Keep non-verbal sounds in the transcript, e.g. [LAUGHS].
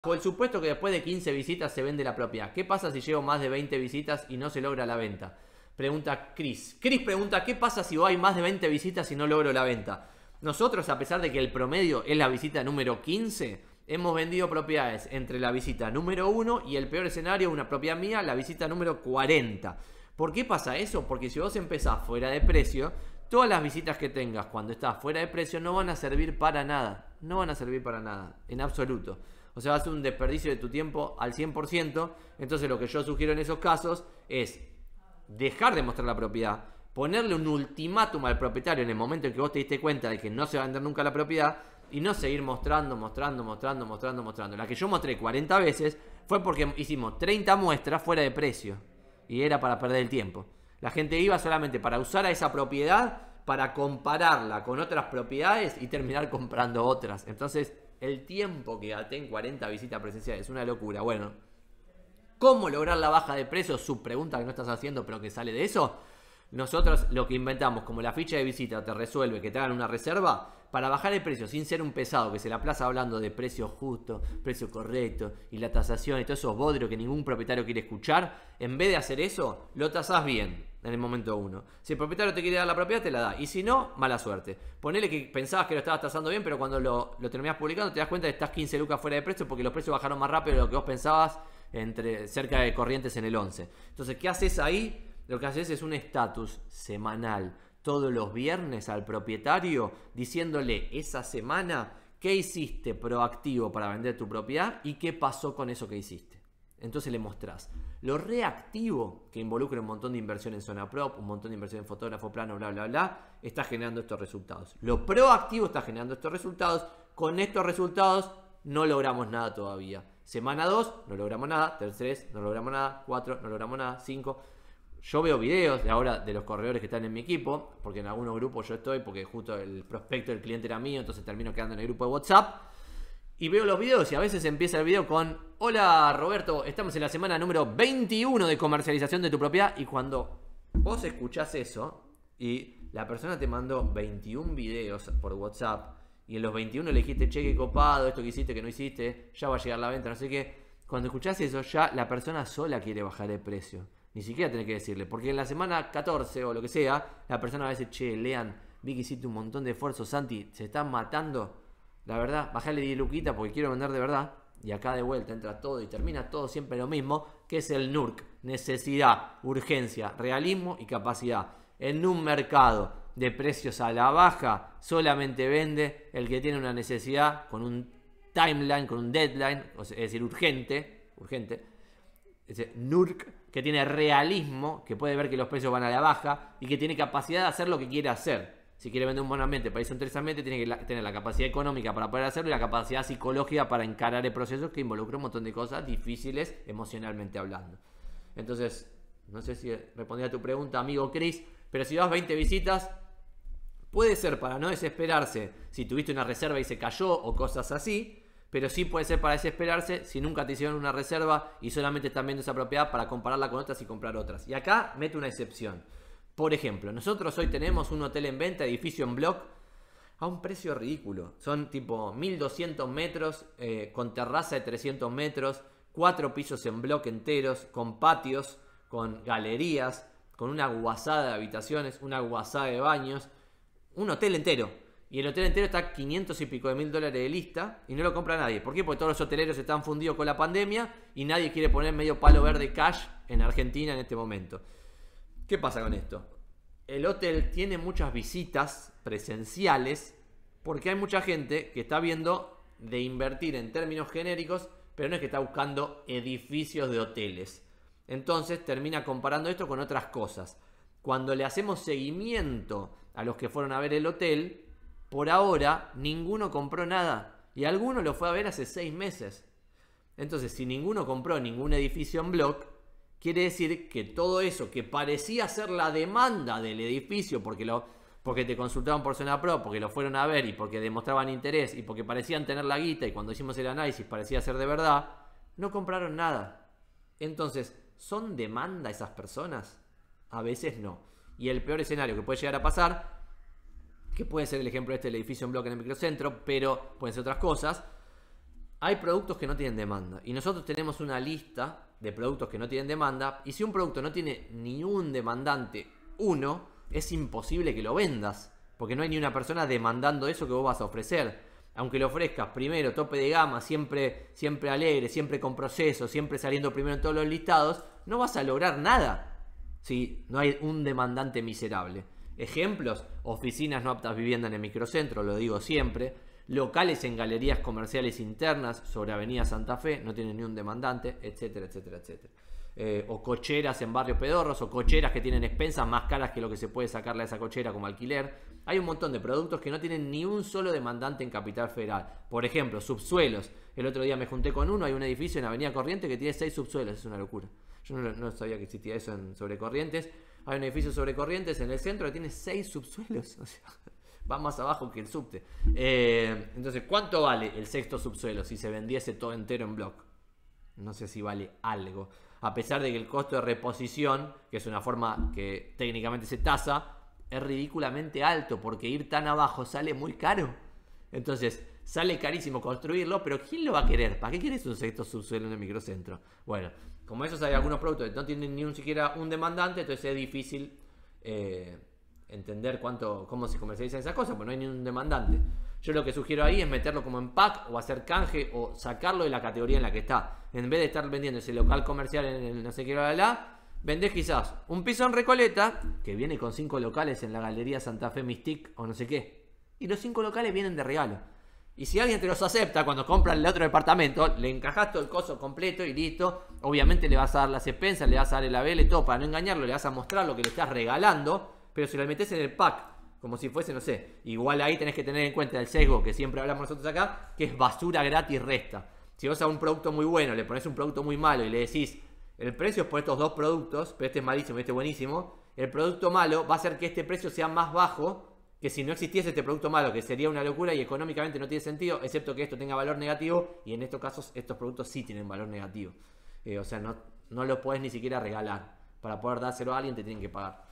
Por el supuesto que después de 15 visitas se vende la propiedad. ¿Qué pasa si llevo más de 20 visitas y no se logra la venta? Pregunta Chris. Chris pregunta, ¿qué pasa si hay más de 20 visitas y no logro la venta? Nosotros, a pesar de que el promedio es la visita número 15, hemos vendido propiedades entre la visita número 1 y el peor escenario, una propiedad mía, la visita número 40. ¿Por qué pasa eso? Porque si vos empezás fuera de precio, todas las visitas que tengas cuando estás fuera de precio no van a servir para nada. No van a servir para nada, en absoluto. O sea, va a ser un desperdicio de tu tiempo al 100%. Entonces lo que yo sugiero en esos casos es dejar de mostrar la propiedad, ponerle un ultimátum al propietario en el momento en que vos te diste cuenta de que no se va a vender nunca la propiedad y no seguir mostrando, mostrando, mostrando, mostrando, mostrando. La que yo mostré 40 veces fue porque hicimos 30 muestras fuera de precio y era para perder el tiempo. La gente iba solamente para usar a esa propiedad, para compararla con otras propiedades y terminar [LAUGHS] comprando otras. Entonces, el tiempo que gasté en 40 visitas presenciales. Una locura. Bueno, ¿cómo lograr la baja de precios? pregunta que no estás haciendo, pero que sale de eso. Nosotros lo que inventamos, como la ficha de visita te resuelve que te hagan una reserva, para bajar el precio sin ser un pesado que se la plaza hablando de precio justo, precio correcto y la tasación y todos esos bodrio que ningún propietario quiere escuchar, en vez de hacer eso, lo tasas bien en el momento uno. Si el propietario te quiere dar la propiedad, te la da. Y si no, mala suerte. Ponele que pensabas que lo estabas tasando bien, pero cuando lo, lo publicando te das cuenta que estás 15 lucas fuera de precio porque los precios bajaron más rápido de lo que vos pensabas entre, cerca de Corrientes en el 11. Entonces, ¿qué haces ahí? lo que haces es un estatus semanal todos los viernes al propietario diciéndole esa semana qué hiciste proactivo para vender tu propiedad y qué pasó con eso que hiciste. Entonces le mostrás lo reactivo que involucra un montón de inversión en zona prop, un montón de inversión en fotógrafo plano, bla, bla, bla, está generando estos resultados. Lo proactivo está generando estos resultados. Con estos resultados no logramos nada todavía. Semana 2, no logramos nada. Tercer 3, no logramos nada. cuatro no logramos nada. 5 yo veo videos de ahora de los corredores que están en mi equipo, porque en algunos grupos yo estoy, porque justo el prospecto del cliente era mío, entonces termino quedando en el grupo de WhatsApp. Y veo los videos y a veces empieza el video con, hola Roberto, estamos en la semana número 21 de comercialización de tu propiedad. Y cuando vos escuchás eso y la persona te mandó 21 videos por WhatsApp y en los 21 le dijiste, cheque copado, esto que hiciste, que no hiciste, ya va a llegar la venta, así que cuando escuchás eso, ya la persona sola quiere bajar el precio. Ni siquiera tenés que decirle. Porque en la semana 14 o lo que sea, la persona a veces, che, lean, vi un montón de esfuerzo, Santi, se está matando. La verdad, bajale 10 luquita porque quiero vender de verdad. Y acá de vuelta entra todo y termina todo siempre lo mismo, que es el NURC. Necesidad, urgencia, realismo y capacidad. En un mercado de precios a la baja, solamente vende el que tiene una necesidad con un timeline, con un deadline, es decir, urgente, urgente. Ese NURC, que tiene realismo, que puede ver que los precios van a la baja y que tiene capacidad de hacer lo que quiere hacer. Si quiere vender un buen ambiente para irse interesante, tiene que tener la capacidad económica para poder hacerlo y la capacidad psicológica para encarar el proceso que involucra un montón de cosas difíciles emocionalmente hablando. Entonces, no sé si respondí a tu pregunta, amigo Chris, pero si das 20 visitas, Puede ser para no desesperarse si tuviste una reserva y se cayó o cosas así, pero sí puede ser para desesperarse si nunca te hicieron una reserva y solamente están viendo esa propiedad para compararla con otras y comprar otras. Y acá mete una excepción. Por ejemplo, nosotros hoy tenemos un hotel en venta, edificio en block, a un precio ridículo. Son tipo 1200 metros, eh, con terraza de 300 metros, cuatro pisos en bloque enteros, con patios, con galerías, con una guasada de habitaciones, una guasada de baños un hotel entero. Y el hotel entero está a 500 y pico de mil dólares de lista y no lo compra nadie. ¿Por qué? Porque todos los hoteleros están fundidos con la pandemia y nadie quiere poner medio palo verde cash en Argentina en este momento. ¿Qué pasa con esto? El hotel tiene muchas visitas presenciales porque hay mucha gente que está viendo de invertir en términos genéricos, pero no es que está buscando edificios de hoteles. Entonces termina comparando esto con otras cosas. Cuando le hacemos seguimiento a los que fueron a ver el hotel, por ahora ninguno compró nada. Y alguno lo fue a ver hace seis meses. Entonces, si ninguno compró ningún edificio en block, quiere decir que todo eso que parecía ser la demanda del edificio, porque, lo, porque te consultaban por zona pro, porque lo fueron a ver y porque demostraban interés y porque parecían tener la guita y cuando hicimos el análisis parecía ser de verdad, no compraron nada. Entonces, ¿son demanda esas personas? A veces no. Y el peor escenario que puede llegar a pasar, que puede ser el ejemplo este del edificio en bloque en el microcentro, pero pueden ser otras cosas, hay productos que no tienen demanda. Y nosotros tenemos una lista de productos que no tienen demanda. Y si un producto no tiene ni un demandante, uno, es imposible que lo vendas. Porque no hay ni una persona demandando eso que vos vas a ofrecer. Aunque lo ofrezcas primero, tope de gama, siempre, siempre alegre, siempre con proceso, siempre saliendo primero en todos los listados, no vas a lograr nada. ¿sí? No hay un demandante miserable. Ejemplos, oficinas no aptas vivienda en el microcentro, lo digo siempre. Locales en galerías comerciales internas sobre Avenida Santa Fe, no tienen ni un demandante, etcétera, etcétera, etcétera. Eh, o cocheras en barrios pedorros, o cocheras que tienen expensas más caras que lo que se puede sacarle a esa cochera como alquiler. Hay un montón de productos que no tienen ni un solo demandante en Capital Federal. Por ejemplo, subsuelos. El otro día me junté con uno, hay un edificio en Avenida Corriente que tiene seis subsuelos, es una locura. Yo no, sabía que existía eso en Sobrecorrientes. Hay un edificio sobre Corrientes en el centro que tiene seis subsuelos. [LAUGHS] sea, va más abajo que el subte. Eh, entonces, ¿cuánto vale el sexto subsuelo si se vendiese todo entero en block? No sé si vale algo a pesar de que el costo de reposición, que es una forma que técnicamente se tasa, es ridículamente alto, porque ir tan abajo sale muy caro. Entonces, sale carísimo construirlo, pero ¿quién lo va a querer? ¿Para qué quieres un sexto subsuelo en el microcentro? Bueno, como esos hay algunos productos que no tienen ni un siquiera un demandante, entonces es difícil eh, entender cuánto, cómo se comercializan esas cosas, porque no hay ni un demandante. Yo lo que sugiero ahí es meterlo como en pack o hacer canje o sacarlo de la categoría en la que está. En vez de estar vendiendo ese local comercial en el no sé qué, la la vendés quizás un piso en Recoleta, que viene con cinco locales en la Galería Santa Fe Mystic o no sé qué. Y los cinco locales vienen de regalo. Y si alguien te los acepta cuando compra el otro departamento, le encajas todo el coso completo y listo. Obviamente le vas a dar las expensas, le vas a dar el ABL, todo para no engañarlo, le vas a mostrar lo que le estás regalando. Pero si lo metes en el pack como si fuese, no sé, igual ahí tenés que tener en cuenta el sesgo que siempre hablamos nosotros acá, que es basura gratis resta. Si vos a un producto muy bueno, le pones un producto muy malo y le decís, el precio es por estos dos productos, pero este es malísimo y este es buenísimo, el producto malo va a hacer que este precio sea más bajo que si no existiese este producto malo, que sería una locura y económicamente no tiene sentido, excepto que esto tenga valor negativo y en estos casos estos productos sí tienen valor negativo. Eh, o sea, no, no lo puedes ni siquiera regalar. Para poder dárselo a alguien te tienen que pagar.